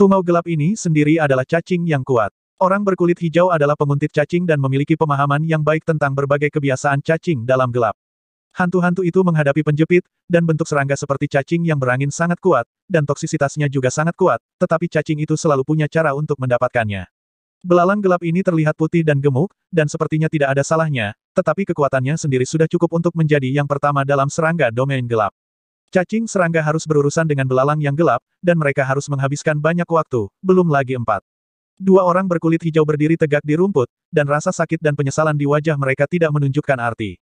Tungau gelap ini sendiri adalah cacing yang kuat. Orang berkulit hijau adalah penguntit cacing dan memiliki pemahaman yang baik tentang berbagai kebiasaan cacing dalam gelap. Hantu-hantu itu menghadapi penjepit, dan bentuk serangga seperti cacing yang berangin sangat kuat, dan toksisitasnya juga sangat kuat, tetapi cacing itu selalu punya cara untuk mendapatkannya. Belalang gelap ini terlihat putih dan gemuk, dan sepertinya tidak ada salahnya, tetapi kekuatannya sendiri sudah cukup untuk menjadi yang pertama dalam serangga domain gelap. Cacing serangga harus berurusan dengan belalang yang gelap, dan mereka harus menghabiskan banyak waktu, belum lagi empat. Dua orang berkulit hijau berdiri tegak di rumput, dan rasa sakit dan penyesalan di wajah mereka tidak menunjukkan arti.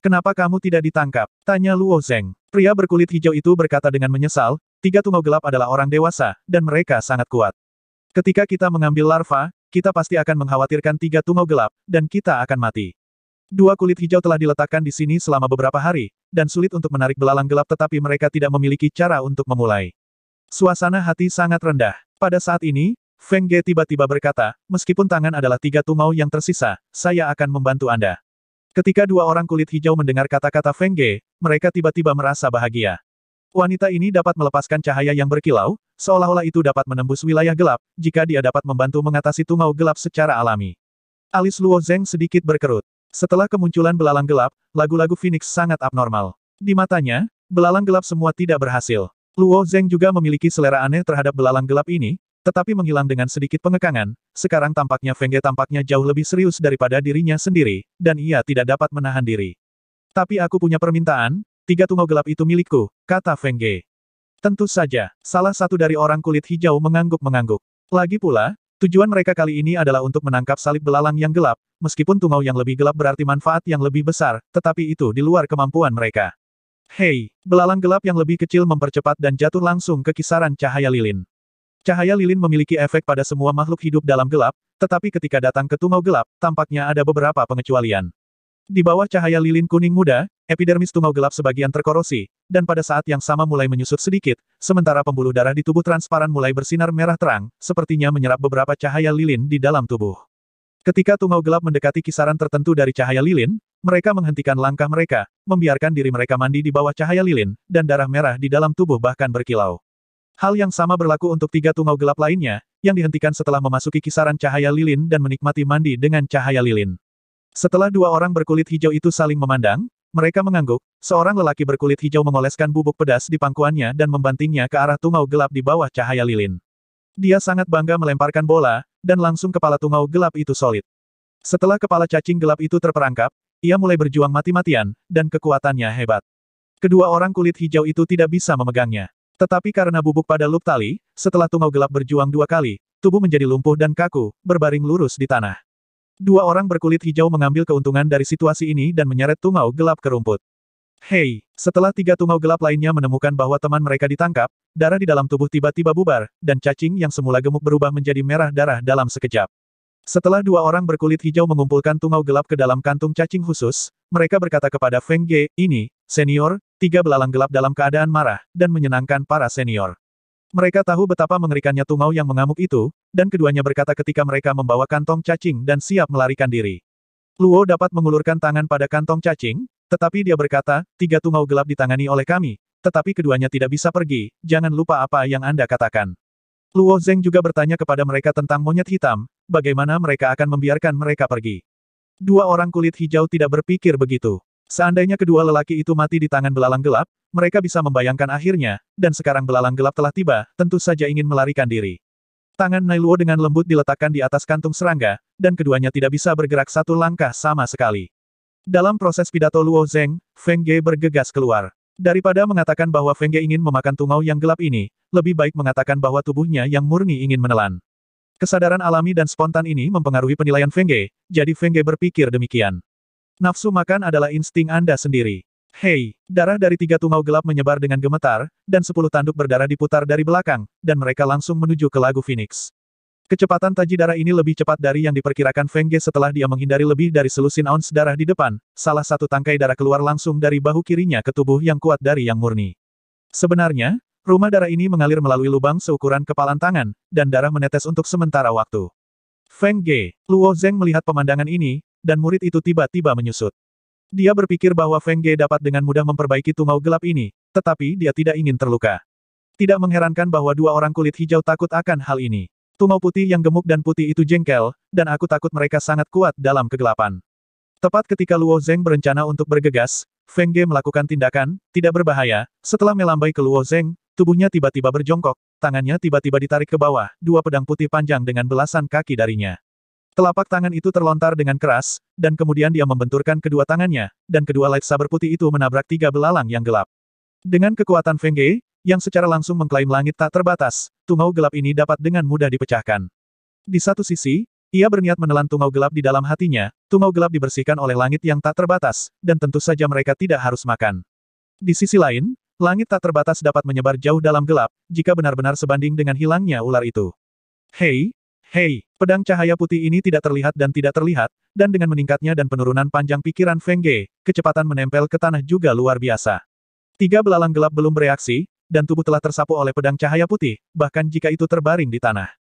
Kenapa kamu tidak ditangkap? Tanya Luo Zeng. Pria berkulit hijau itu berkata dengan menyesal, tiga tungau gelap adalah orang dewasa, dan mereka sangat kuat. Ketika kita mengambil larva, kita pasti akan mengkhawatirkan tiga tungau gelap, dan kita akan mati. Dua kulit hijau telah diletakkan di sini selama beberapa hari, dan sulit untuk menarik belalang gelap tetapi mereka tidak memiliki cara untuk memulai. Suasana hati sangat rendah. Pada saat ini, Feng Ge tiba-tiba berkata, meskipun tangan adalah tiga tungau yang tersisa, saya akan membantu Anda. Ketika dua orang kulit hijau mendengar kata-kata Feng Ge, mereka tiba-tiba merasa bahagia. Wanita ini dapat melepaskan cahaya yang berkilau, seolah-olah itu dapat menembus wilayah gelap, jika dia dapat membantu mengatasi tungau gelap secara alami. Alis Luo Zeng sedikit berkerut. Setelah kemunculan belalang gelap, lagu-lagu Phoenix sangat abnormal. Di matanya, belalang gelap semua tidak berhasil. Luo Zeng juga memiliki selera aneh terhadap belalang gelap ini, tetapi menghilang dengan sedikit pengekangan, sekarang tampaknya Fengge tampaknya jauh lebih serius daripada dirinya sendiri, dan ia tidak dapat menahan diri. Tapi aku punya permintaan, tiga tungau gelap itu milikku, kata Fengge. Tentu saja, salah satu dari orang kulit hijau mengangguk-mengangguk. Lagi pula, Tujuan mereka kali ini adalah untuk menangkap salib belalang yang gelap, meskipun tungau yang lebih gelap berarti manfaat yang lebih besar, tetapi itu di luar kemampuan mereka. Hei, belalang gelap yang lebih kecil mempercepat dan jatuh langsung ke kisaran cahaya lilin. Cahaya lilin memiliki efek pada semua makhluk hidup dalam gelap, tetapi ketika datang ke tungau gelap, tampaknya ada beberapa pengecualian. Di bawah cahaya lilin kuning muda, epidermis tungau gelap sebagian terkorosi, dan pada saat yang sama mulai menyusut sedikit, sementara pembuluh darah di tubuh transparan mulai bersinar merah terang, sepertinya menyerap beberapa cahaya lilin di dalam tubuh. Ketika tungau gelap mendekati kisaran tertentu dari cahaya lilin, mereka menghentikan langkah mereka, membiarkan diri mereka mandi di bawah cahaya lilin, dan darah merah di dalam tubuh bahkan berkilau. Hal yang sama berlaku untuk tiga tungau gelap lainnya, yang dihentikan setelah memasuki kisaran cahaya lilin dan menikmati mandi dengan cahaya lilin. Setelah dua orang berkulit hijau itu saling memandang, mereka mengangguk, seorang lelaki berkulit hijau mengoleskan bubuk pedas di pangkuannya dan membantingnya ke arah tungau gelap di bawah cahaya lilin. Dia sangat bangga melemparkan bola, dan langsung kepala tungau gelap itu solid. Setelah kepala cacing gelap itu terperangkap, ia mulai berjuang mati-matian, dan kekuatannya hebat. Kedua orang kulit hijau itu tidak bisa memegangnya. Tetapi karena bubuk pada lup tali, setelah tungau gelap berjuang dua kali, tubuh menjadi lumpuh dan kaku, berbaring lurus di tanah. Dua orang berkulit hijau mengambil keuntungan dari situasi ini dan menyeret tungau gelap ke rumput. Hei, setelah tiga tungau gelap lainnya menemukan bahwa teman mereka ditangkap, darah di dalam tubuh tiba-tiba bubar, dan cacing yang semula gemuk berubah menjadi merah darah dalam sekejap. Setelah dua orang berkulit hijau mengumpulkan tungau gelap ke dalam kantung cacing khusus, mereka berkata kepada Feng Ge, ini, senior, tiga belalang gelap dalam keadaan marah, dan menyenangkan para senior. Mereka tahu betapa mengerikannya tungau yang mengamuk itu, dan keduanya berkata ketika mereka membawa kantong cacing dan siap melarikan diri. Luo dapat mengulurkan tangan pada kantong cacing, tetapi dia berkata, tiga tungau gelap ditangani oleh kami, tetapi keduanya tidak bisa pergi, jangan lupa apa yang Anda katakan. Luo Zeng juga bertanya kepada mereka tentang monyet hitam, bagaimana mereka akan membiarkan mereka pergi. Dua orang kulit hijau tidak berpikir begitu. Seandainya kedua lelaki itu mati di tangan belalang gelap, mereka bisa membayangkan akhirnya, dan sekarang belalang gelap telah tiba, tentu saja ingin melarikan diri. Tangan Nailuo dengan lembut diletakkan di atas kantung serangga, dan keduanya tidak bisa bergerak satu langkah sama sekali. Dalam proses pidato Luo Zeng, Feng Ge bergegas keluar. Daripada mengatakan bahwa Feng Ge ingin memakan tungau yang gelap ini, lebih baik mengatakan bahwa tubuhnya yang murni ingin menelan. Kesadaran alami dan spontan ini mempengaruhi penilaian Feng Ge, jadi Feng Ge berpikir demikian. Nafsu makan adalah insting Anda sendiri. Hei, darah dari tiga tungau gelap menyebar dengan gemetar, dan sepuluh tanduk berdarah diputar dari belakang, dan mereka langsung menuju ke lagu Phoenix. Kecepatan taji darah ini lebih cepat dari yang diperkirakan Feng Ge setelah dia menghindari lebih dari selusin ounce darah di depan, salah satu tangkai darah keluar langsung dari bahu kirinya ke tubuh yang kuat dari yang murni. Sebenarnya, rumah darah ini mengalir melalui lubang seukuran kepalan tangan, dan darah menetes untuk sementara waktu. Feng Ge, Luo Zeng melihat pemandangan ini, dan murid itu tiba-tiba menyusut. Dia berpikir bahwa Feng Ge dapat dengan mudah memperbaiki tungau gelap ini, tetapi dia tidak ingin terluka. Tidak mengherankan bahwa dua orang kulit hijau takut akan hal ini. Tungau putih yang gemuk dan putih itu jengkel, dan aku takut mereka sangat kuat dalam kegelapan. Tepat ketika Luo Zeng berencana untuk bergegas, Feng Ge melakukan tindakan, tidak berbahaya, setelah melambai ke Luo Zeng, tubuhnya tiba-tiba berjongkok, tangannya tiba-tiba ditarik ke bawah, dua pedang putih panjang dengan belasan kaki darinya. Telapak tangan itu terlontar dengan keras, dan kemudian dia membenturkan kedua tangannya, dan kedua light saber putih itu menabrak tiga belalang yang gelap. Dengan kekuatan Fengge, yang secara langsung mengklaim langit tak terbatas, tungau gelap ini dapat dengan mudah dipecahkan. Di satu sisi, ia berniat menelan tungau gelap di dalam hatinya, tungau gelap dibersihkan oleh langit yang tak terbatas, dan tentu saja mereka tidak harus makan. Di sisi lain, langit tak terbatas dapat menyebar jauh dalam gelap, jika benar-benar sebanding dengan hilangnya ular itu. Hei, Hei, pedang cahaya putih ini tidak terlihat dan tidak terlihat, dan dengan meningkatnya dan penurunan panjang pikiran Feng Ge, kecepatan menempel ke tanah juga luar biasa. Tiga belalang gelap belum bereaksi, dan tubuh telah tersapu oleh pedang cahaya putih, bahkan jika itu terbaring di tanah.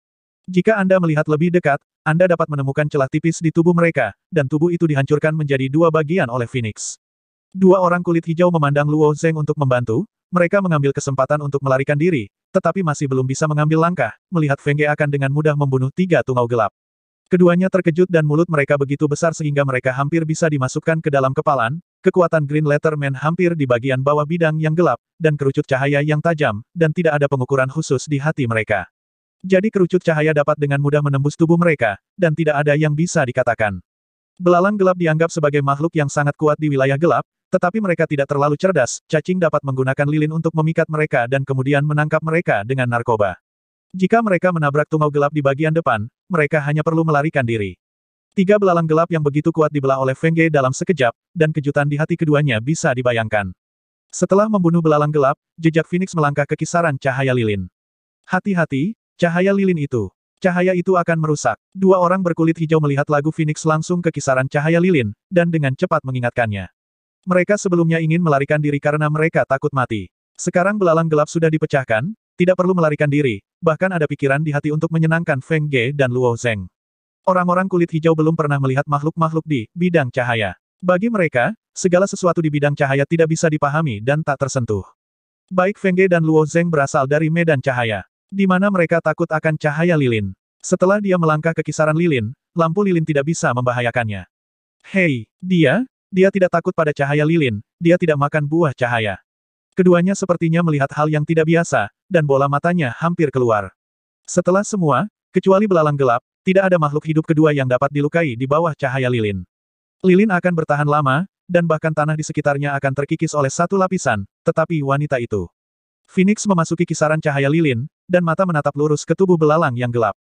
Jika Anda melihat lebih dekat, Anda dapat menemukan celah tipis di tubuh mereka, dan tubuh itu dihancurkan menjadi dua bagian oleh Phoenix. Dua orang kulit hijau memandang Luo Zeng untuk membantu, mereka mengambil kesempatan untuk melarikan diri, tetapi masih belum bisa mengambil langkah, melihat Fengge akan dengan mudah membunuh tiga tungau gelap. Keduanya terkejut dan mulut mereka begitu besar sehingga mereka hampir bisa dimasukkan ke dalam kepalan, kekuatan Green Letterman hampir di bagian bawah bidang yang gelap, dan kerucut cahaya yang tajam, dan tidak ada pengukuran khusus di hati mereka. Jadi kerucut cahaya dapat dengan mudah menembus tubuh mereka, dan tidak ada yang bisa dikatakan. Belalang gelap dianggap sebagai makhluk yang sangat kuat di wilayah gelap, tetapi mereka tidak terlalu cerdas, cacing dapat menggunakan lilin untuk memikat mereka dan kemudian menangkap mereka dengan narkoba. Jika mereka menabrak tungau gelap di bagian depan, mereka hanya perlu melarikan diri. Tiga belalang gelap yang begitu kuat dibelah oleh Feng Ge dalam sekejap, dan kejutan di hati keduanya bisa dibayangkan. Setelah membunuh belalang gelap, jejak Phoenix melangkah ke kisaran cahaya lilin. Hati-hati, cahaya lilin itu. Cahaya itu akan merusak. Dua orang berkulit hijau melihat lagu Phoenix langsung ke kisaran cahaya lilin, dan dengan cepat mengingatkannya. Mereka sebelumnya ingin melarikan diri karena mereka takut mati. Sekarang belalang gelap sudah dipecahkan, tidak perlu melarikan diri, bahkan ada pikiran di hati untuk menyenangkan Feng Ge dan Luo Zeng. Orang-orang kulit hijau belum pernah melihat makhluk-makhluk di bidang cahaya. Bagi mereka, segala sesuatu di bidang cahaya tidak bisa dipahami dan tak tersentuh. Baik Feng Ge dan Luo Zeng berasal dari medan cahaya, di mana mereka takut akan cahaya lilin. Setelah dia melangkah ke kisaran lilin, lampu lilin tidak bisa membahayakannya. Hei, dia, dia tidak takut pada cahaya lilin, dia tidak makan buah cahaya. Keduanya sepertinya melihat hal yang tidak biasa, dan bola matanya hampir keluar. Setelah semua, kecuali belalang gelap, tidak ada makhluk hidup kedua yang dapat dilukai di bawah cahaya lilin. Lilin akan bertahan lama, dan bahkan tanah di sekitarnya akan terkikis oleh satu lapisan, tetapi wanita itu. Phoenix memasuki kisaran cahaya lilin, dan mata menatap lurus ke tubuh belalang yang gelap.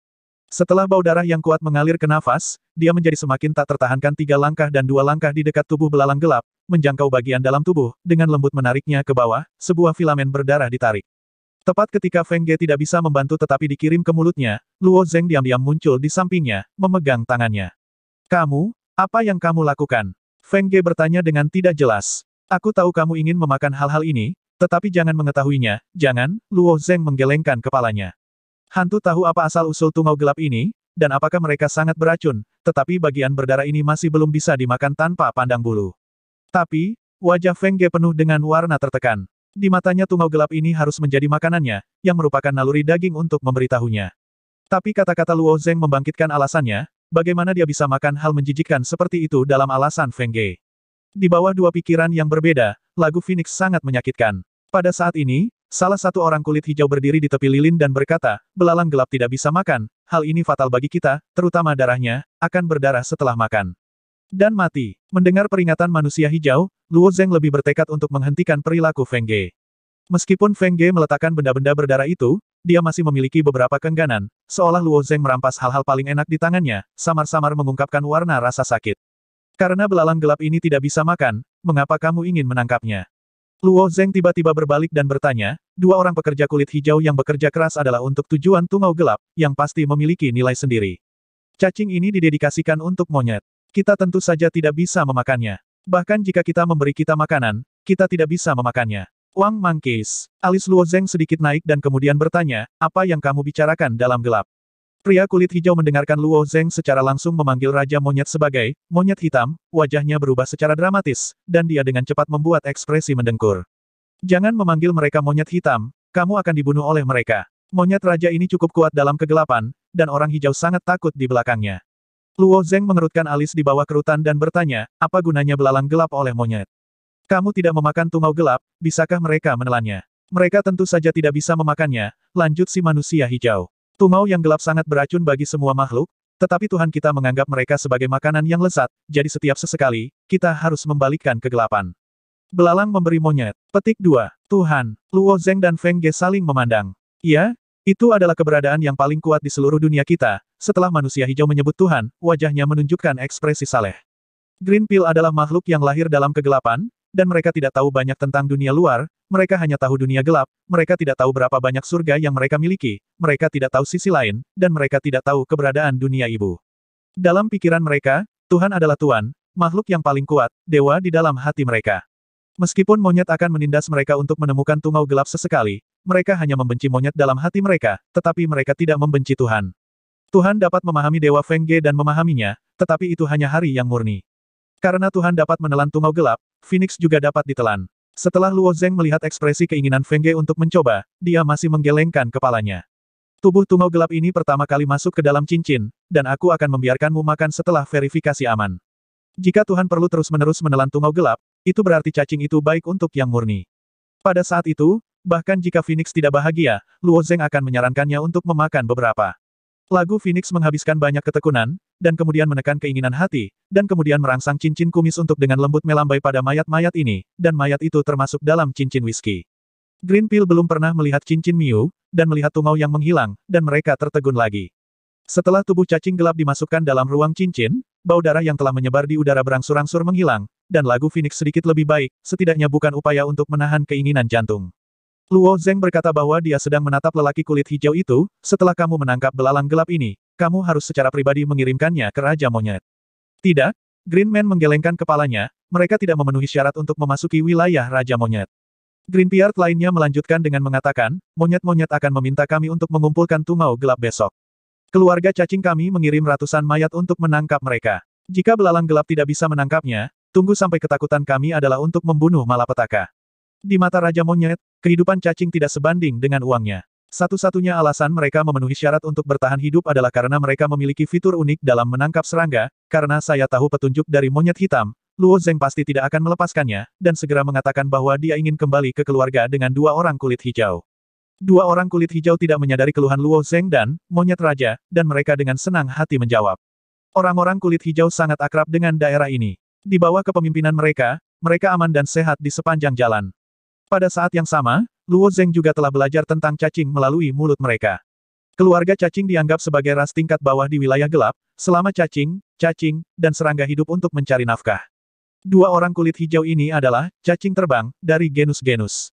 Setelah bau darah yang kuat mengalir ke nafas, dia menjadi semakin tak tertahankan tiga langkah dan dua langkah di dekat tubuh belalang gelap, menjangkau bagian dalam tubuh, dengan lembut menariknya ke bawah, sebuah filamen berdarah ditarik. Tepat ketika Feng Ge tidak bisa membantu tetapi dikirim ke mulutnya, Luo Zeng diam-diam muncul di sampingnya, memegang tangannya. Kamu, apa yang kamu lakukan? Feng Ge bertanya dengan tidak jelas. Aku tahu kamu ingin memakan hal-hal ini, tetapi jangan mengetahuinya, jangan, Luo Zeng menggelengkan kepalanya. Hantu tahu apa asal-usul tungau gelap ini, dan apakah mereka sangat beracun, tetapi bagian berdarah ini masih belum bisa dimakan tanpa pandang bulu. Tapi, wajah Feng Ge penuh dengan warna tertekan. Di matanya tungau gelap ini harus menjadi makanannya, yang merupakan naluri daging untuk memberitahunya. Tapi kata-kata Luo Zeng membangkitkan alasannya, bagaimana dia bisa makan hal menjijikkan seperti itu dalam alasan Feng Ge. Di bawah dua pikiran yang berbeda, lagu Phoenix sangat menyakitkan. Pada saat ini, Salah satu orang kulit hijau berdiri di tepi lilin dan berkata, belalang gelap tidak bisa makan, hal ini fatal bagi kita, terutama darahnya, akan berdarah setelah makan. Dan mati. Mendengar peringatan manusia hijau, Luo Zeng lebih bertekad untuk menghentikan perilaku Feng Ge. Meskipun Feng Ge meletakkan benda-benda berdarah itu, dia masih memiliki beberapa kengganan, seolah Luo Zeng merampas hal-hal paling enak di tangannya, samar-samar mengungkapkan warna rasa sakit. Karena belalang gelap ini tidak bisa makan, mengapa kamu ingin menangkapnya? Luo Zeng tiba-tiba berbalik dan bertanya, dua orang pekerja kulit hijau yang bekerja keras adalah untuk tujuan tungau gelap, yang pasti memiliki nilai sendiri. Cacing ini didedikasikan untuk monyet. Kita tentu saja tidak bisa memakannya. Bahkan jika kita memberi kita makanan, kita tidak bisa memakannya. Wang mangkis. Alis Luo Zeng sedikit naik dan kemudian bertanya, apa yang kamu bicarakan dalam gelap? Pria kulit hijau mendengarkan Luo Zeng secara langsung memanggil Raja Monyet sebagai monyet hitam, wajahnya berubah secara dramatis, dan dia dengan cepat membuat ekspresi mendengkur. Jangan memanggil mereka monyet hitam, kamu akan dibunuh oleh mereka. Monyet raja ini cukup kuat dalam kegelapan, dan orang hijau sangat takut di belakangnya. Luo Zeng mengerutkan alis di bawah kerutan dan bertanya, apa gunanya belalang gelap oleh monyet? Kamu tidak memakan tungau gelap, bisakah mereka menelannya? Mereka tentu saja tidak bisa memakannya, lanjut si manusia hijau. Tumau yang gelap sangat beracun bagi semua makhluk, tetapi Tuhan kita menganggap mereka sebagai makanan yang lezat, jadi setiap sesekali, kita harus membalikkan kegelapan. Belalang memberi monyet. Petik dua. Tuhan, Luo Zeng dan Feng Ge saling memandang. Ya, itu adalah keberadaan yang paling kuat di seluruh dunia kita. Setelah manusia hijau menyebut Tuhan, wajahnya menunjukkan ekspresi saleh. Green Pill adalah makhluk yang lahir dalam kegelapan, dan mereka tidak tahu banyak tentang dunia luar, mereka hanya tahu dunia gelap, mereka tidak tahu berapa banyak surga yang mereka miliki, mereka tidak tahu sisi lain, dan mereka tidak tahu keberadaan dunia ibu. Dalam pikiran mereka, Tuhan adalah Tuhan, makhluk yang paling kuat, dewa di dalam hati mereka. Meskipun monyet akan menindas mereka untuk menemukan tungau gelap sesekali, mereka hanya membenci monyet dalam hati mereka, tetapi mereka tidak membenci Tuhan. Tuhan dapat memahami Dewa Feng Ge dan memahaminya, tetapi itu hanya hari yang murni. Karena Tuhan dapat menelan tungau gelap, Phoenix juga dapat ditelan. Setelah Luo Zeng melihat ekspresi keinginan Feng Ge untuk mencoba, dia masih menggelengkan kepalanya. Tubuh tungau gelap ini pertama kali masuk ke dalam cincin, dan aku akan membiarkanmu makan setelah verifikasi aman. Jika Tuhan perlu terus-menerus menelan tungau gelap, itu berarti cacing itu baik untuk yang murni. Pada saat itu, bahkan jika Phoenix tidak bahagia, Luo Zeng akan menyarankannya untuk memakan beberapa. Lagu Phoenix menghabiskan banyak ketekunan, dan kemudian menekan keinginan hati, dan kemudian merangsang cincin kumis untuk dengan lembut melambai pada mayat-mayat ini, dan mayat itu termasuk dalam cincin whisky. Green Peel belum pernah melihat cincin Miu, dan melihat tungau yang menghilang, dan mereka tertegun lagi. Setelah tubuh cacing gelap dimasukkan dalam ruang cincin, bau darah yang telah menyebar di udara berangsur-angsur menghilang, dan lagu Phoenix sedikit lebih baik, setidaknya bukan upaya untuk menahan keinginan jantung. Luo Zeng berkata bahwa dia sedang menatap lelaki kulit hijau itu, setelah kamu menangkap belalang gelap ini, kamu harus secara pribadi mengirimkannya ke Raja Monyet. Tidak, Green Man menggelengkan kepalanya, mereka tidak memenuhi syarat untuk memasuki wilayah Raja Monyet. Green Piard lainnya melanjutkan dengan mengatakan, monyet-monyet akan meminta kami untuk mengumpulkan tungau gelap besok. Keluarga cacing kami mengirim ratusan mayat untuk menangkap mereka. Jika belalang gelap tidak bisa menangkapnya, tunggu sampai ketakutan kami adalah untuk membunuh malapetaka. Di mata Raja Monyet, kehidupan cacing tidak sebanding dengan uangnya. Satu-satunya alasan mereka memenuhi syarat untuk bertahan hidup adalah karena mereka memiliki fitur unik dalam menangkap serangga, karena saya tahu petunjuk dari monyet hitam, Luo Zeng pasti tidak akan melepaskannya, dan segera mengatakan bahwa dia ingin kembali ke keluarga dengan dua orang kulit hijau. Dua orang kulit hijau tidak menyadari keluhan Luo Zeng dan monyet raja, dan mereka dengan senang hati menjawab. Orang-orang kulit hijau sangat akrab dengan daerah ini. Di bawah kepemimpinan mereka, mereka aman dan sehat di sepanjang jalan. Pada saat yang sama, Luo Zeng juga telah belajar tentang cacing melalui mulut mereka. Keluarga cacing dianggap sebagai ras tingkat bawah di wilayah gelap, selama cacing, cacing, dan serangga hidup untuk mencari nafkah. Dua orang kulit hijau ini adalah cacing terbang dari genus genus.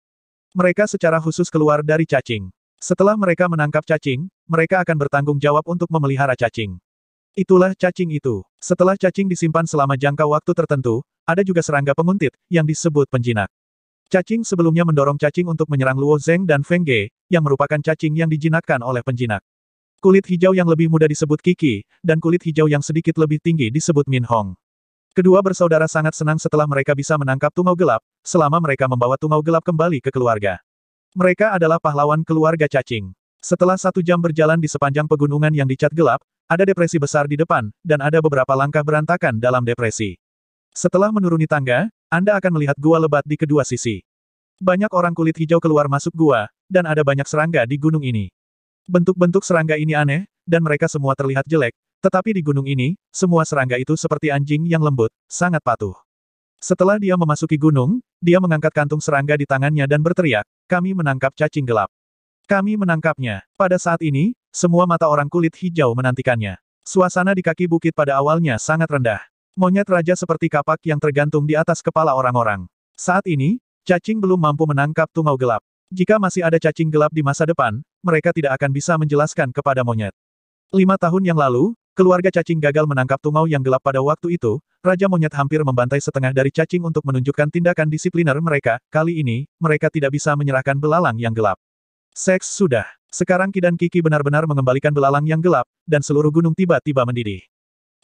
Mereka secara khusus keluar dari cacing. Setelah mereka menangkap cacing, mereka akan bertanggung jawab untuk memelihara cacing. Itulah cacing itu. Setelah cacing disimpan selama jangka waktu tertentu, ada juga serangga penguntit, yang disebut penjinak. Cacing sebelumnya mendorong cacing untuk menyerang Luo Zeng dan Feng Ge, yang merupakan cacing yang dijinakkan oleh penjinak. Kulit hijau yang lebih muda disebut Kiki, dan kulit hijau yang sedikit lebih tinggi disebut Min Hong. Kedua bersaudara sangat senang setelah mereka bisa menangkap tungau gelap, selama mereka membawa tungau gelap kembali ke keluarga. Mereka adalah pahlawan keluarga cacing. Setelah satu jam berjalan di sepanjang pegunungan yang dicat gelap, ada depresi besar di depan, dan ada beberapa langkah berantakan dalam depresi. Setelah menuruni tangga, Anda akan melihat gua lebat di kedua sisi. Banyak orang kulit hijau keluar masuk gua, dan ada banyak serangga di gunung ini. Bentuk-bentuk serangga ini aneh, dan mereka semua terlihat jelek, tetapi di gunung ini, semua serangga itu seperti anjing yang lembut, sangat patuh. Setelah dia memasuki gunung, dia mengangkat kantung serangga di tangannya dan berteriak, kami menangkap cacing gelap. Kami menangkapnya. Pada saat ini, semua mata orang kulit hijau menantikannya. Suasana di kaki bukit pada awalnya sangat rendah. Monyet raja seperti kapak yang tergantung di atas kepala orang-orang. Saat ini, cacing belum mampu menangkap tungau gelap. Jika masih ada cacing gelap di masa depan, mereka tidak akan bisa menjelaskan kepada monyet. Lima tahun yang lalu, keluarga cacing gagal menangkap tungau yang gelap pada waktu itu, Raja Monyet hampir membantai setengah dari cacing untuk menunjukkan tindakan disipliner mereka, kali ini, mereka tidak bisa menyerahkan belalang yang gelap. Seks sudah. Sekarang Kidan Kiki benar-benar mengembalikan belalang yang gelap, dan seluruh gunung tiba-tiba mendidih.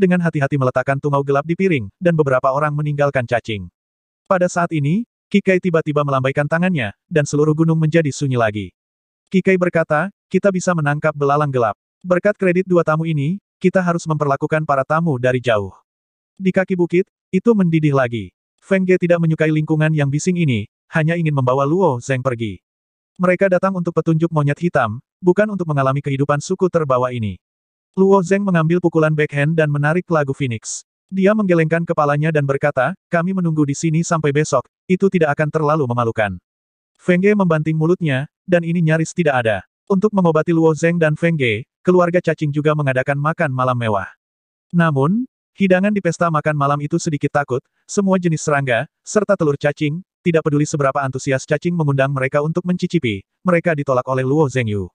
dengan hati-hati meletakkan tungau gelap di piring, dan beberapa orang meninggalkan cacing. Pada saat ini, Kikai tiba-tiba melambaikan tangannya, dan seluruh gunung menjadi sunyi lagi. Kikai berkata, kita bisa menangkap belalang gelap. Berkat kredit dua tamu ini, kita harus memperlakukan para tamu dari jauh. Di kaki bukit, itu mendidih lagi. Feng Ge tidak menyukai lingkungan yang bising ini, hanya ingin membawa Luo Zeng pergi. Mereka datang untuk petunjuk monyet hitam, bukan untuk mengalami kehidupan suku terbawa ini. Luo Zeng mengambil pukulan backhand dan menarik lagu Phoenix. Dia menggelengkan kepalanya dan berkata, kami menunggu di sini sampai besok, itu tidak akan terlalu memalukan. Feng Ge membanting mulutnya, dan ini nyaris tidak ada. Untuk mengobati Luo Zeng dan Feng Ge, keluarga cacing juga mengadakan makan malam mewah. Namun, hidangan di pesta makan malam itu sedikit takut, semua jenis serangga, serta telur cacing, tidak peduli seberapa antusias cacing mengundang mereka untuk mencicipi, mereka ditolak oleh Luo Yu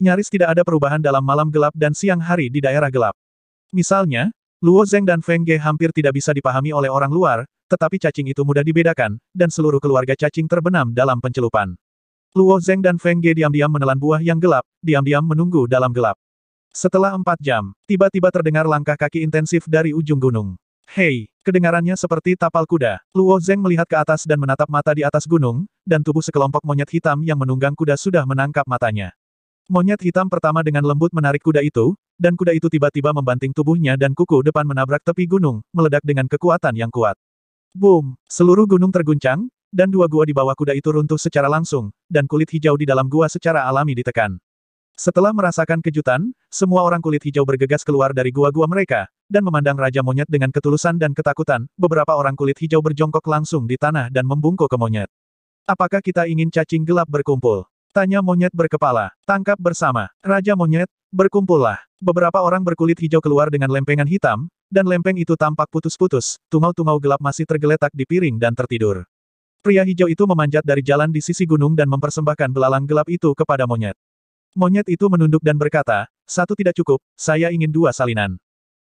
nyaris tidak ada perubahan dalam malam gelap dan siang hari di daerah gelap. Misalnya, Luo Zeng dan Feng Ge hampir tidak bisa dipahami oleh orang luar, tetapi cacing itu mudah dibedakan, dan seluruh keluarga cacing terbenam dalam pencelupan. Luo Zeng dan Feng Ge diam-diam menelan buah yang gelap, diam-diam menunggu dalam gelap. Setelah empat jam, tiba-tiba terdengar langkah kaki intensif dari ujung gunung. Hei, kedengarannya seperti tapal kuda. Luo Zeng melihat ke atas dan menatap mata di atas gunung, dan tubuh sekelompok monyet hitam yang menunggang kuda sudah menangkap matanya. Monyet hitam pertama dengan lembut menarik kuda itu, dan kuda itu tiba-tiba membanting tubuhnya dan kuku depan menabrak tepi gunung, meledak dengan kekuatan yang kuat. Boom! Seluruh gunung terguncang, dan dua gua di bawah kuda itu runtuh secara langsung, dan kulit hijau di dalam gua secara alami ditekan. Setelah merasakan kejutan, semua orang kulit hijau bergegas keluar dari gua-gua mereka, dan memandang Raja Monyet dengan ketulusan dan ketakutan, beberapa orang kulit hijau berjongkok langsung di tanah dan membungkuk ke monyet. Apakah kita ingin cacing gelap berkumpul? Tanya monyet berkepala. Tangkap bersama. Raja monyet, berkumpullah. Beberapa orang berkulit hijau keluar dengan lempengan hitam, dan lempeng itu tampak putus-putus, tungau-tungau gelap masih tergeletak di piring dan tertidur. Pria hijau itu memanjat dari jalan di sisi gunung dan mempersembahkan belalang gelap itu kepada monyet. Monyet itu menunduk dan berkata, satu tidak cukup, saya ingin dua salinan.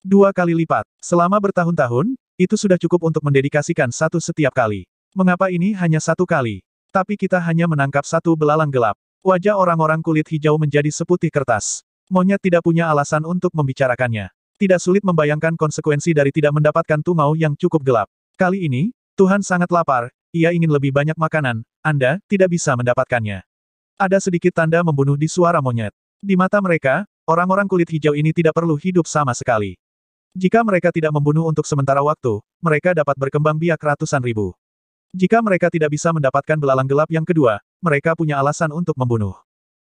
Dua kali lipat. Selama bertahun-tahun, itu sudah cukup untuk mendedikasikan satu setiap kali. Mengapa ini hanya satu kali? Tapi kita hanya menangkap satu belalang gelap. Wajah orang-orang kulit hijau menjadi seputih kertas. Monyet tidak punya alasan untuk membicarakannya. Tidak sulit membayangkan konsekuensi dari tidak mendapatkan tungau yang cukup gelap. Kali ini, Tuhan sangat lapar, ia ingin lebih banyak makanan, Anda tidak bisa mendapatkannya. Ada sedikit tanda membunuh di suara monyet. Di mata mereka, orang-orang kulit hijau ini tidak perlu hidup sama sekali. Jika mereka tidak membunuh untuk sementara waktu, mereka dapat berkembang biak ratusan ribu. Jika mereka tidak bisa mendapatkan belalang gelap yang kedua, mereka punya alasan untuk membunuh.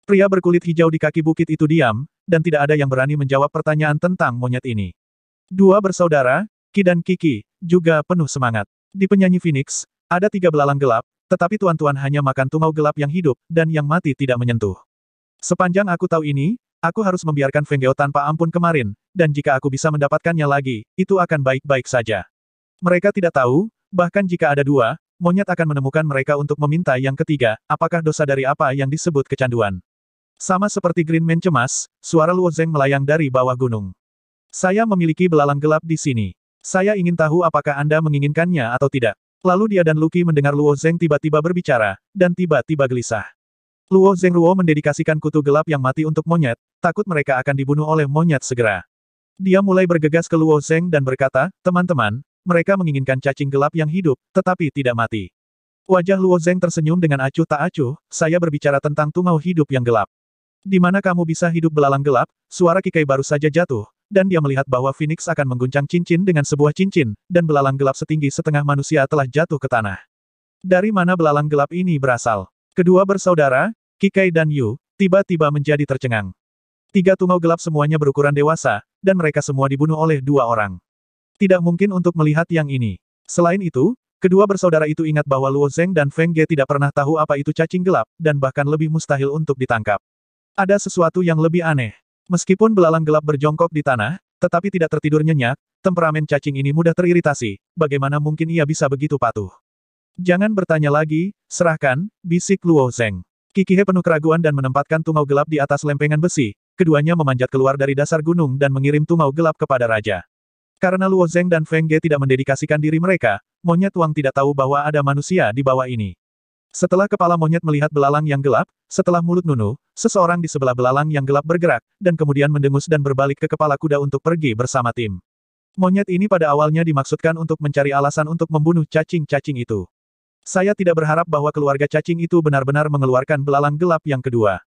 Pria berkulit hijau di kaki bukit itu diam, dan tidak ada yang berani menjawab pertanyaan tentang monyet ini. Dua bersaudara, Ki dan Kiki, juga penuh semangat. Di penyanyi Phoenix, ada tiga belalang gelap, tetapi tuan-tuan hanya makan tungau gelap yang hidup dan yang mati tidak menyentuh. Sepanjang aku tahu ini, aku harus membiarkan Fenggeo tanpa ampun kemarin, dan jika aku bisa mendapatkannya lagi, itu akan baik-baik saja. Mereka tidak tahu, bahkan jika ada dua, monyet akan menemukan mereka untuk meminta yang ketiga, apakah dosa dari apa yang disebut kecanduan. Sama seperti Green Man cemas, suara Luo Zeng melayang dari bawah gunung. Saya memiliki belalang gelap di sini. Saya ingin tahu apakah Anda menginginkannya atau tidak. Lalu dia dan Luki mendengar Luo Zeng tiba-tiba berbicara, dan tiba-tiba gelisah. Luo Ruo mendedikasikan kutu gelap yang mati untuk monyet, takut mereka akan dibunuh oleh monyet segera. Dia mulai bergegas ke Luo Zeng dan berkata, teman-teman, mereka menginginkan cacing gelap yang hidup, tetapi tidak mati. Wajah Luo Zeng tersenyum dengan acuh tak acuh, saya berbicara tentang tungau hidup yang gelap. Di mana kamu bisa hidup belalang gelap, suara Kikai baru saja jatuh, dan dia melihat bahwa Phoenix akan mengguncang cincin dengan sebuah cincin, dan belalang gelap setinggi setengah manusia telah jatuh ke tanah. Dari mana belalang gelap ini berasal? Kedua bersaudara, Kikai dan Yu, tiba-tiba menjadi tercengang. Tiga tungau gelap semuanya berukuran dewasa, dan mereka semua dibunuh oleh dua orang. Tidak mungkin untuk melihat yang ini. Selain itu, kedua bersaudara itu ingat bahwa Luo Zeng dan Feng Ge tidak pernah tahu apa itu cacing gelap, dan bahkan lebih mustahil untuk ditangkap. Ada sesuatu yang lebih aneh. Meskipun belalang gelap berjongkok di tanah, tetapi tidak tertidur nyenyak, temperamen cacing ini mudah teriritasi, bagaimana mungkin ia bisa begitu patuh. Jangan bertanya lagi, serahkan, bisik Luo Zeng. Kikihe penuh keraguan dan menempatkan tungau gelap di atas lempengan besi, keduanya memanjat keluar dari dasar gunung dan mengirim tungau gelap kepada raja. Karena Luo Zeng dan Feng Ge tidak mendedikasikan diri mereka, monyet Wang tidak tahu bahwa ada manusia di bawah ini. Setelah kepala monyet melihat belalang yang gelap, setelah mulut Nunu, seseorang di sebelah belalang yang gelap bergerak, dan kemudian mendengus dan berbalik ke kepala kuda untuk pergi bersama tim. Monyet ini pada awalnya dimaksudkan untuk mencari alasan untuk membunuh cacing-cacing itu. Saya tidak berharap bahwa keluarga cacing itu benar-benar mengeluarkan belalang gelap yang kedua.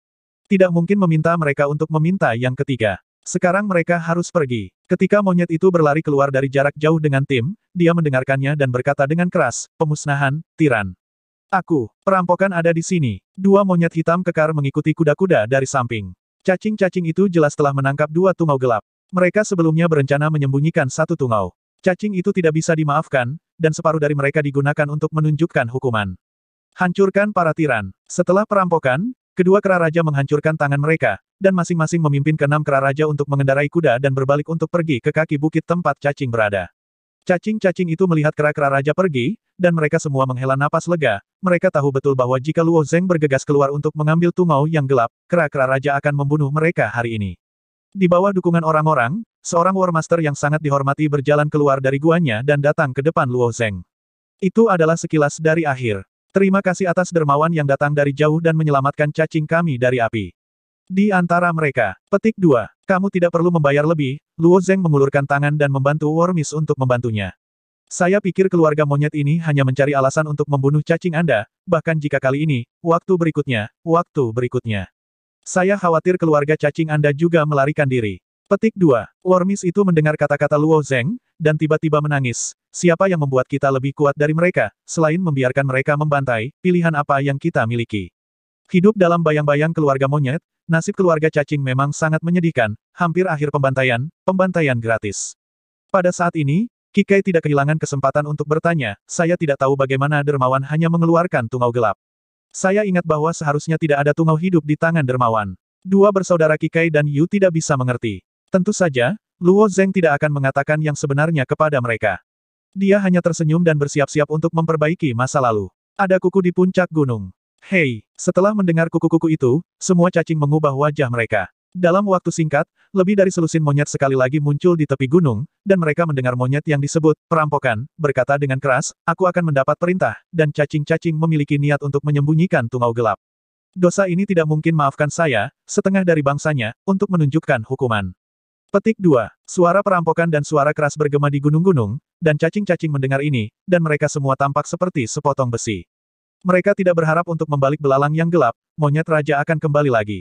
Tidak mungkin meminta mereka untuk meminta yang ketiga. Sekarang mereka harus pergi. Ketika monyet itu berlari keluar dari jarak jauh dengan tim, dia mendengarkannya dan berkata dengan keras, pemusnahan, tiran. Aku, perampokan ada di sini. Dua monyet hitam kekar mengikuti kuda-kuda dari samping. Cacing-cacing itu jelas telah menangkap dua tungau gelap. Mereka sebelumnya berencana menyembunyikan satu tungau. Cacing itu tidak bisa dimaafkan, dan separuh dari mereka digunakan untuk menunjukkan hukuman. Hancurkan para tiran. Setelah perampokan, Kedua kera raja menghancurkan tangan mereka, dan masing-masing memimpin keenam kera raja untuk mengendarai kuda dan berbalik untuk pergi ke kaki bukit tempat cacing berada. Cacing-cacing itu melihat kera-kera raja pergi, dan mereka semua menghela napas lega, mereka tahu betul bahwa jika Luo Zeng bergegas keluar untuk mengambil tungau yang gelap, kera-kera raja akan membunuh mereka hari ini. Di bawah dukungan orang-orang, seorang War Master yang sangat dihormati berjalan keluar dari guanya dan datang ke depan Luo Zeng. Itu adalah sekilas dari akhir. Terima kasih atas dermawan yang datang dari jauh dan menyelamatkan cacing kami dari api. Di antara mereka, petik 2. Kamu tidak perlu membayar lebih, Luo Zeng mengulurkan tangan dan membantu Wormis untuk membantunya. Saya pikir keluarga monyet ini hanya mencari alasan untuk membunuh cacing Anda, bahkan jika kali ini, waktu berikutnya, waktu berikutnya. Saya khawatir keluarga cacing Anda juga melarikan diri. Petik 2. Wormis itu mendengar kata-kata Luo Zeng, dan tiba-tiba menangis. Siapa yang membuat kita lebih kuat dari mereka, selain membiarkan mereka membantai, pilihan apa yang kita miliki? Hidup dalam bayang-bayang keluarga monyet, nasib keluarga cacing memang sangat menyedihkan, hampir akhir pembantaian, pembantaian gratis. Pada saat ini, Kikai tidak kehilangan kesempatan untuk bertanya, saya tidak tahu bagaimana dermawan hanya mengeluarkan tungau gelap. Saya ingat bahwa seharusnya tidak ada tungau hidup di tangan dermawan. Dua bersaudara Kikai dan Yu tidak bisa mengerti. Tentu saja, Luo Zeng tidak akan mengatakan yang sebenarnya kepada mereka. Dia hanya tersenyum dan bersiap-siap untuk memperbaiki masa lalu. Ada kuku di puncak gunung. Hei, setelah mendengar kuku-kuku itu, semua cacing mengubah wajah mereka. Dalam waktu singkat, lebih dari selusin monyet sekali lagi muncul di tepi gunung, dan mereka mendengar monyet yang disebut perampokan, berkata dengan keras, aku akan mendapat perintah, dan cacing-cacing memiliki niat untuk menyembunyikan tungau gelap. Dosa ini tidak mungkin maafkan saya, setengah dari bangsanya, untuk menunjukkan hukuman. Petik 2. Suara perampokan dan suara keras bergema di gunung-gunung, dan cacing-cacing mendengar ini, dan mereka semua tampak seperti sepotong besi. Mereka tidak berharap untuk membalik belalang yang gelap, monyet raja akan kembali lagi.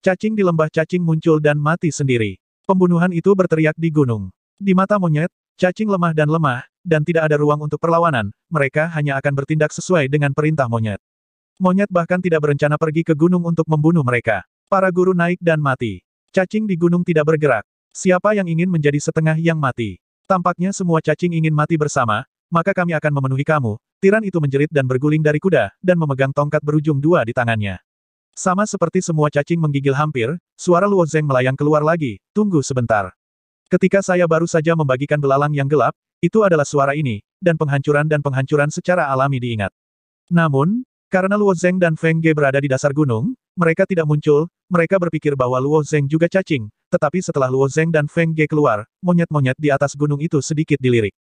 Cacing di lembah cacing muncul dan mati sendiri. Pembunuhan itu berteriak di gunung. Di mata monyet, cacing lemah dan lemah, dan tidak ada ruang untuk perlawanan, mereka hanya akan bertindak sesuai dengan perintah monyet. Monyet bahkan tidak berencana pergi ke gunung untuk membunuh mereka. Para guru naik dan mati. Cacing di gunung tidak bergerak. Siapa yang ingin menjadi setengah yang mati? Tampaknya semua cacing ingin mati bersama, maka kami akan memenuhi kamu. Tiran itu menjerit dan berguling dari kuda, dan memegang tongkat berujung dua di tangannya. Sama seperti semua cacing menggigil hampir, suara Luo Zeng melayang keluar lagi, tunggu sebentar. Ketika saya baru saja membagikan belalang yang gelap, itu adalah suara ini, dan penghancuran dan penghancuran secara alami diingat. Namun, karena Luo Zeng dan Feng Ge berada di dasar gunung, mereka tidak muncul, mereka berpikir bahwa Luo Zeng juga cacing, tetapi setelah Luo Zeng dan Feng Ge keluar, monyet-monyet di atas gunung itu sedikit dilirik.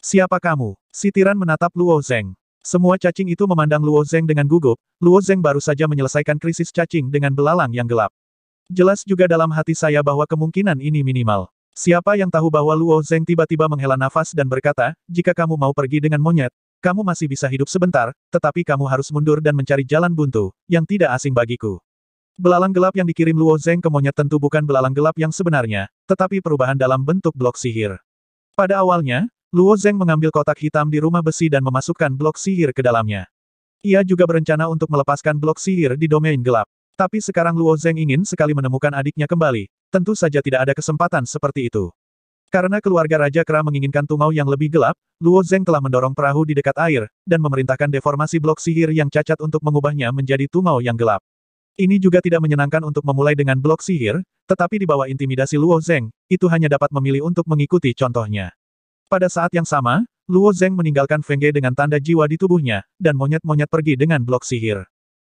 Siapa kamu? Sitiran menatap Luo Zeng. Semua cacing itu memandang Luo Zeng dengan gugup, Luo Zeng baru saja menyelesaikan krisis cacing dengan belalang yang gelap. Jelas juga dalam hati saya bahwa kemungkinan ini minimal. Siapa yang tahu bahwa Luo Zeng tiba-tiba menghela nafas dan berkata, jika kamu mau pergi dengan monyet, kamu masih bisa hidup sebentar, tetapi kamu harus mundur dan mencari jalan buntu, yang tidak asing bagiku. Belalang gelap yang dikirim Luo Zeng ke monyet tentu bukan belalang gelap yang sebenarnya, tetapi perubahan dalam bentuk blok sihir. Pada awalnya, Luo Zeng mengambil kotak hitam di rumah besi dan memasukkan blok sihir ke dalamnya. Ia juga berencana untuk melepaskan blok sihir di domain gelap. Tapi sekarang Luo Zeng ingin sekali menemukan adiknya kembali, tentu saja tidak ada kesempatan seperti itu. Karena keluarga Raja Kera menginginkan tungau yang lebih gelap, Luo Zeng telah mendorong perahu di dekat air, dan memerintahkan deformasi blok sihir yang cacat untuk mengubahnya menjadi tungau yang gelap. Ini juga tidak menyenangkan untuk memulai dengan blok sihir, tetapi di bawah intimidasi Luo Zeng, itu hanya dapat memilih untuk mengikuti contohnya. Pada saat yang sama, Luo Zeng meninggalkan Feng Ge dengan tanda jiwa di tubuhnya, dan monyet-monyet pergi dengan blok sihir.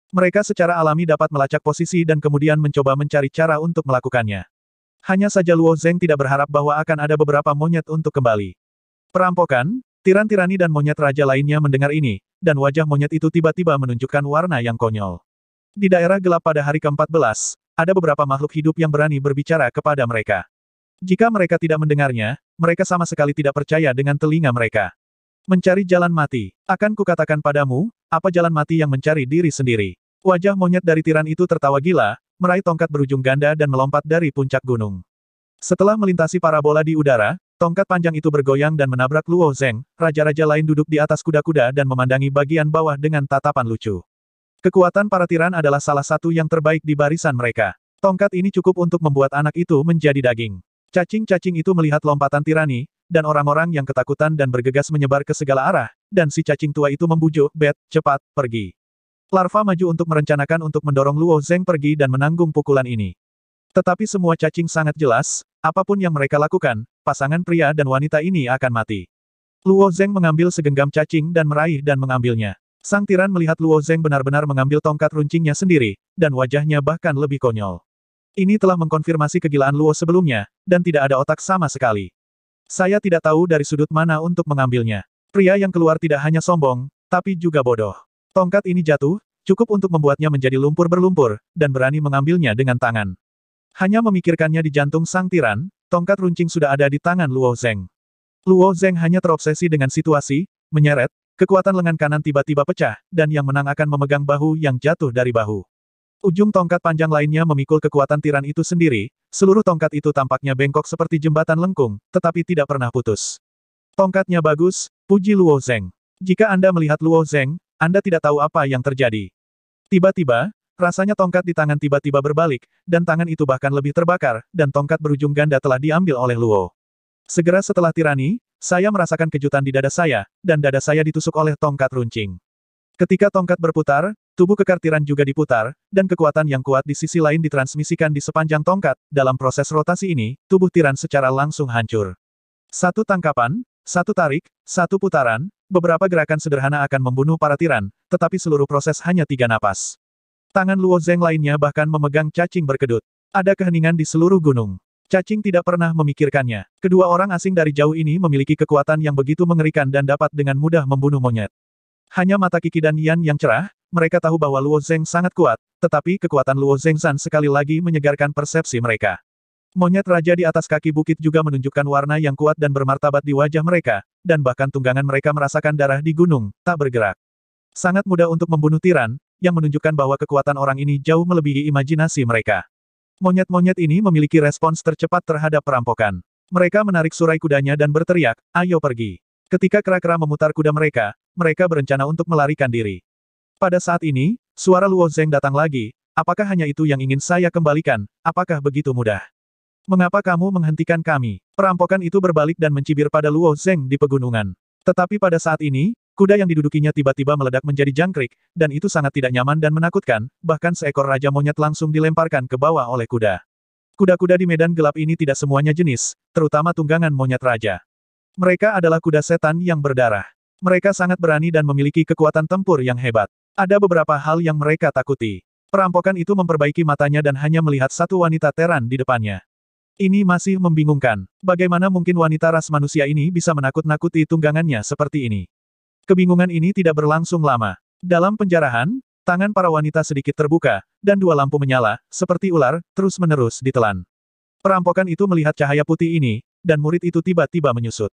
Mereka secara alami dapat melacak posisi dan kemudian mencoba mencari cara untuk melakukannya. Hanya saja Luo Zeng tidak berharap bahwa akan ada beberapa monyet untuk kembali. Perampokan, tiran tirani dan monyet raja lainnya mendengar ini, dan wajah monyet itu tiba-tiba menunjukkan warna yang konyol. Di daerah gelap pada hari ke-14, ada beberapa makhluk hidup yang berani berbicara kepada mereka. Jika mereka tidak mendengarnya, mereka sama sekali tidak percaya dengan telinga mereka. Mencari jalan mati. Akan kukatakan padamu, apa jalan mati yang mencari diri sendiri. Wajah monyet dari tiran itu tertawa gila, meraih tongkat berujung ganda dan melompat dari puncak gunung. Setelah melintasi parabola di udara, tongkat panjang itu bergoyang dan menabrak Luo Zeng, raja-raja lain duduk di atas kuda-kuda dan memandangi bagian bawah dengan tatapan lucu. Kekuatan para tiran adalah salah satu yang terbaik di barisan mereka. Tongkat ini cukup untuk membuat anak itu menjadi daging. Cacing-cacing itu melihat lompatan tirani, dan orang-orang yang ketakutan dan bergegas menyebar ke segala arah, dan si cacing tua itu membujuk, Bet, cepat, pergi. Larva maju untuk merencanakan untuk mendorong Luo Zeng pergi dan menanggung pukulan ini. Tetapi semua cacing sangat jelas, apapun yang mereka lakukan, pasangan pria dan wanita ini akan mati. Luo Zeng mengambil segenggam cacing dan meraih dan mengambilnya. Sang tiran melihat Luo Zeng benar-benar mengambil tongkat runcingnya sendiri, dan wajahnya bahkan lebih konyol. Ini telah mengkonfirmasi kegilaan Luo sebelumnya, dan tidak ada otak sama sekali. Saya tidak tahu dari sudut mana untuk mengambilnya. Pria yang keluar tidak hanya sombong, tapi juga bodoh. Tongkat ini jatuh, cukup untuk membuatnya menjadi lumpur berlumpur, dan berani mengambilnya dengan tangan. Hanya memikirkannya di jantung sang tiran, tongkat runcing sudah ada di tangan Luo Zeng. Luo Zeng hanya terobsesi dengan situasi, menyeret, Kekuatan lengan kanan tiba-tiba pecah, dan yang menang akan memegang bahu yang jatuh dari bahu. Ujung tongkat panjang lainnya memikul kekuatan tiran itu sendiri, seluruh tongkat itu tampaknya bengkok seperti jembatan lengkung, tetapi tidak pernah putus. Tongkatnya bagus, puji Luo Zeng. Jika Anda melihat Luo Zeng, Anda tidak tahu apa yang terjadi. Tiba-tiba, rasanya tongkat di tangan tiba-tiba berbalik, dan tangan itu bahkan lebih terbakar, dan tongkat berujung ganda telah diambil oleh Luo. Segera setelah tirani, saya merasakan kejutan di dada saya, dan dada saya ditusuk oleh tongkat runcing. Ketika tongkat berputar, tubuh kekar tiran juga diputar, dan kekuatan yang kuat di sisi lain ditransmisikan di sepanjang tongkat, dalam proses rotasi ini, tubuh tiran secara langsung hancur. Satu tangkapan, satu tarik, satu putaran, beberapa gerakan sederhana akan membunuh para tiran, tetapi seluruh proses hanya tiga napas. Tangan Luo Zeng lainnya bahkan memegang cacing berkedut. Ada keheningan di seluruh gunung. Cacing tidak pernah memikirkannya. Kedua orang asing dari jauh ini memiliki kekuatan yang begitu mengerikan dan dapat dengan mudah membunuh monyet. Hanya mata Kiki dan Yan yang cerah, mereka tahu bahwa Luo Zeng sangat kuat, tetapi kekuatan Luo Zeng San sekali lagi menyegarkan persepsi mereka. Monyet raja di atas kaki bukit juga menunjukkan warna yang kuat dan bermartabat di wajah mereka, dan bahkan tunggangan mereka merasakan darah di gunung, tak bergerak. Sangat mudah untuk membunuh tiran, yang menunjukkan bahwa kekuatan orang ini jauh melebihi imajinasi mereka. Monyet-monyet ini memiliki respons tercepat terhadap perampokan. Mereka menarik surai kudanya dan berteriak, ayo pergi. Ketika kera-kera memutar kuda mereka, mereka berencana untuk melarikan diri. Pada saat ini, suara Luo Zeng datang lagi, apakah hanya itu yang ingin saya kembalikan, apakah begitu mudah? Mengapa kamu menghentikan kami? Perampokan itu berbalik dan mencibir pada Luo Zeng di pegunungan. Tetapi pada saat ini, Kuda yang didudukinya tiba-tiba meledak menjadi jangkrik, dan itu sangat tidak nyaman dan menakutkan, bahkan seekor raja monyet langsung dilemparkan ke bawah oleh kuda. Kuda-kuda di medan gelap ini tidak semuanya jenis, terutama tunggangan monyet raja. Mereka adalah kuda setan yang berdarah. Mereka sangat berani dan memiliki kekuatan tempur yang hebat. Ada beberapa hal yang mereka takuti. Perampokan itu memperbaiki matanya dan hanya melihat satu wanita teran di depannya. Ini masih membingungkan. Bagaimana mungkin wanita ras manusia ini bisa menakut-nakuti tunggangannya seperti ini? Kebingungan ini tidak berlangsung lama. Dalam penjarahan, tangan para wanita sedikit terbuka, dan dua lampu menyala, seperti ular, terus-menerus ditelan. Perampokan itu melihat cahaya putih ini, dan murid itu tiba-tiba menyusut.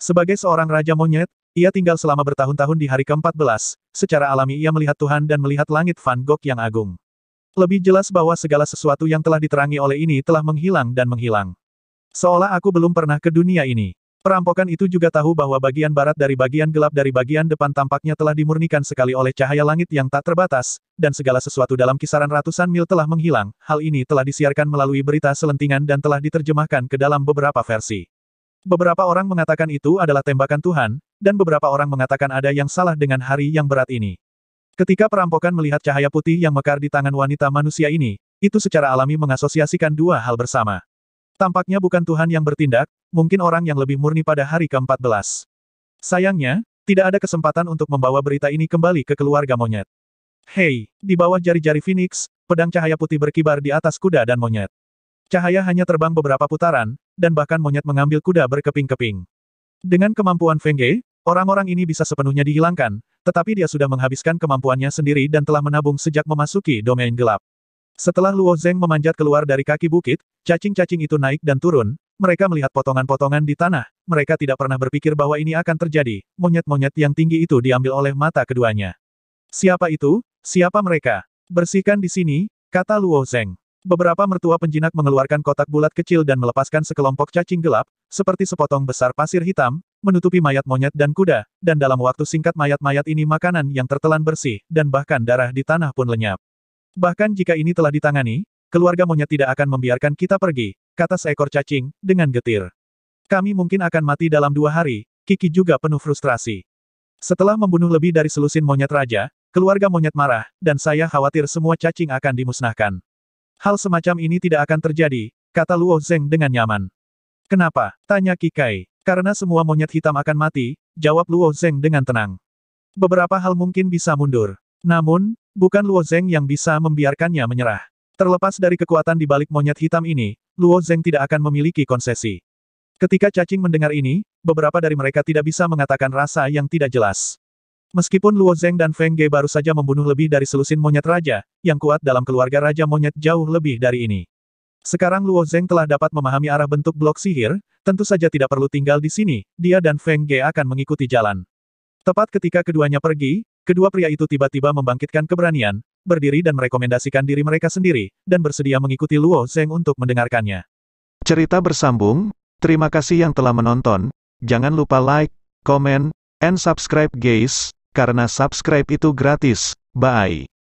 Sebagai seorang raja monyet, ia tinggal selama bertahun-tahun di hari ke-14, secara alami ia melihat Tuhan dan melihat langit Van Gogh yang agung. Lebih jelas bahwa segala sesuatu yang telah diterangi oleh ini telah menghilang dan menghilang. Seolah aku belum pernah ke dunia ini. Perampokan itu juga tahu bahwa bagian barat dari bagian gelap dari bagian depan tampaknya telah dimurnikan sekali oleh cahaya langit yang tak terbatas, dan segala sesuatu dalam kisaran ratusan mil telah menghilang. Hal ini telah disiarkan melalui berita selentingan dan telah diterjemahkan ke dalam beberapa versi. Beberapa orang mengatakan itu adalah tembakan Tuhan, dan beberapa orang mengatakan ada yang salah dengan hari yang berat ini. Ketika perampokan melihat cahaya putih yang mekar di tangan wanita manusia ini, itu secara alami mengasosiasikan dua hal bersama. Tampaknya bukan Tuhan yang bertindak, mungkin orang yang lebih murni pada hari ke-14. Sayangnya, tidak ada kesempatan untuk membawa berita ini kembali ke keluarga monyet. Hei, di bawah jari-jari Phoenix, pedang cahaya putih berkibar di atas kuda dan monyet. Cahaya hanya terbang beberapa putaran, dan bahkan monyet mengambil kuda berkeping-keping. Dengan kemampuan Fengge, orang-orang ini bisa sepenuhnya dihilangkan, tetapi dia sudah menghabiskan kemampuannya sendiri dan telah menabung sejak memasuki domain gelap. Setelah Luo Zeng memanjat keluar dari kaki bukit, cacing-cacing itu naik dan turun, mereka melihat potongan-potongan di tanah, mereka tidak pernah berpikir bahwa ini akan terjadi, monyet-monyet yang tinggi itu diambil oleh mata keduanya. Siapa itu? Siapa mereka? Bersihkan di sini, kata Luo Zeng. Beberapa mertua penjinak mengeluarkan kotak bulat kecil dan melepaskan sekelompok cacing gelap, seperti sepotong besar pasir hitam, menutupi mayat monyet dan kuda, dan dalam waktu singkat mayat-mayat ini makanan yang tertelan bersih, dan bahkan darah di tanah pun lenyap. Bahkan jika ini telah ditangani, keluarga monyet tidak akan membiarkan kita pergi, kata seekor cacing, dengan getir. Kami mungkin akan mati dalam dua hari, Kiki juga penuh frustrasi. Setelah membunuh lebih dari selusin monyet raja, keluarga monyet marah, dan saya khawatir semua cacing akan dimusnahkan. Hal semacam ini tidak akan terjadi, kata Luo Zeng dengan nyaman. Kenapa? Tanya Kikai. Karena semua monyet hitam akan mati, jawab Luo Zeng dengan tenang. Beberapa hal mungkin bisa mundur. Namun, Bukan Luo Zeng yang bisa membiarkannya menyerah. Terlepas dari kekuatan di balik monyet hitam ini, Luo Zeng tidak akan memiliki konsesi. Ketika cacing mendengar ini, beberapa dari mereka tidak bisa mengatakan rasa yang tidak jelas. Meskipun Luo Zeng dan Feng Ge baru saja membunuh lebih dari selusin monyet raja, yang kuat dalam keluarga raja monyet jauh lebih dari ini. Sekarang Luo Zeng telah dapat memahami arah bentuk blok sihir, tentu saja tidak perlu tinggal di sini, dia dan Feng Ge akan mengikuti jalan. Tepat ketika keduanya pergi, Kedua pria itu tiba-tiba membangkitkan keberanian, berdiri dan merekomendasikan diri mereka sendiri, dan bersedia mengikuti Luo Zeng untuk mendengarkannya. Cerita bersambung, terima kasih yang telah menonton, jangan lupa like, komen, and subscribe guys, karena subscribe itu gratis, bye.